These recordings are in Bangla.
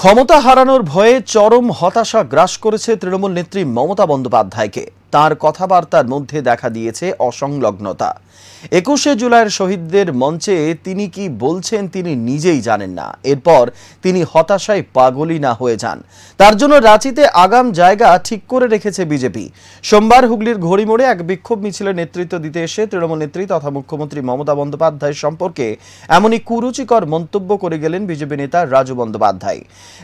ক্ষমতা হারানোর ভয়ে চরম হতাশা গ্রাস করেছে তৃণমূল নেত্রী মমতা বন্দ্যোপাধ্যায়কে তার কথাবার্তার মধ্যে দেখা দিয়েছে অসংলগ্নতা একুশে জুলাইয়ের শহীদদের মঞ্চে তিনি কি বলছেন তিনি নিজেই জানেন না এরপর তিনি হতাশায় পাগলি না হয়ে যান তার জন্য রাঁচিতে আগাম জায়গা ঠিক করে রেখেছে বিজেপি সোমবার হুগলির ঘড়িমোড়ে এক বিক্ষোভ মিছিলের নেতৃত্ব দিতে এসে তৃণমূল নেত্রী তথা মুখ্যমন্ত্রী মমতা বন্দ্যোপাধ্যায় সম্পর্কে এমনই কুরুচিকর মন্তব্য করে গেলেন বিজেপি নেতা রাজু বন্দ্যোপাধ্যায়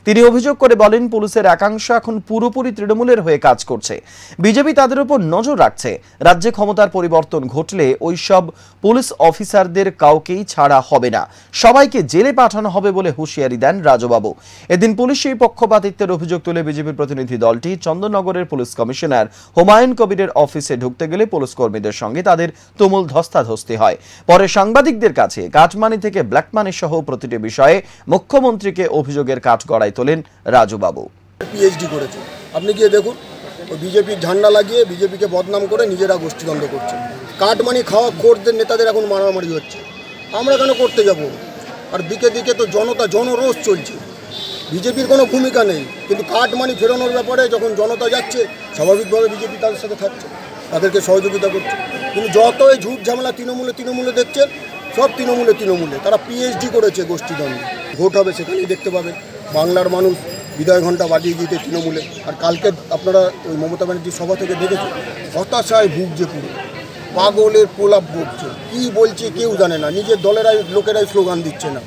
তিনি অভিযোগ করে বলেন পুলিশের একাংশ এখন পুরোপুরি তৃণমূলের হয়ে কাজ করছে বিজেপি তাদের তাদের উপর নজর রাখছে রাজ্যে ক্ষমতার পরিবর্তন ঘটলে ওইসব পুলিশ অফিসারদের কাউকেই ছাড়া হবে না সবাইকে জেলে পাঠানো হবে বলে হুঁশিয়ারি দেন রাজবাবু এদিন পুলিশের পক্ষপাতিত্বের অভিযোগ তুলে বিজেপির প্রতিনিধি দলটি চন্দননগরের পুলিশ কমিশনার হুমায়ুন কবিরের অফিসে ঢুকতে গেলে পুলিশ কর্মীদের সঙ্গে তাদের তুমুল ধস্তাধস্তি হয় পরে সাংবাদিকদের কাছে কাঠমানি থেকে ব্ল্যাকমানি সহ প্রতিটি বিষয়ে মুখ্যমন্ত্রীকে অভিযোগের কাঠ গড়াই তোলেন রাজুবাবু পিএইচডি করেছে আপনি গিয়ে দেখুন ও বিজেপির ঝান্ডা লাগিয়ে বিজেপিকে বদনাম করে নিজেরা গোষ্ঠীদ্বন্দ্ব করছে কাটমানি খাওয়া কোর্টদের নেতাদের এখন মারামারি হচ্ছে আমরা কেন করতে যাব আর দিকে দিকে তো জনতা জনরোষ চলছে বিজেপির কোনো ভূমিকা নেই কিন্তু কাটমানি ফেরানোর ব্যাপারে যখন জনতা যাচ্ছে স্বাভাবিকভাবে বিজেপি তাদের সাথে থাকছে তাদেরকে সহযোগিতা করছে কিন্তু যত এই ঝুট ঝামেলা তৃণমূলে তৃণমূলে দেখছেন সব তৃণমূলে তৃণমূলে তারা পিএইচডি করেছে গোষ্ঠীদ্বন্দ্ব ভোট হবে সেখানেই দেখতে পাবে বাংলার মানুষ বিদায় ঘণ্টা বাজিয়ে দিতে তৃণমূলে আর কালকে আপনারা ওই মমতা ব্যানার্জি সভা থেকে দেখেছেন হতাশায় ভুগছে পুরো পাগলের প্রলাপ ভুগছে কি বলছে কেউ জানে না নিজের দলেরাই লোকেরাই স্লোগান দিচ্ছে না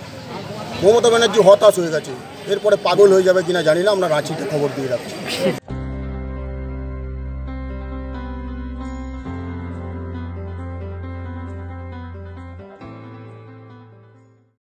মমতা ব্যানার্জি হতাশ হয়ে গেছে এরপরে পাগল হয়ে যাবে কিনা জানি না আমরা রাঁচিতে খবর দিয়ে রাখছি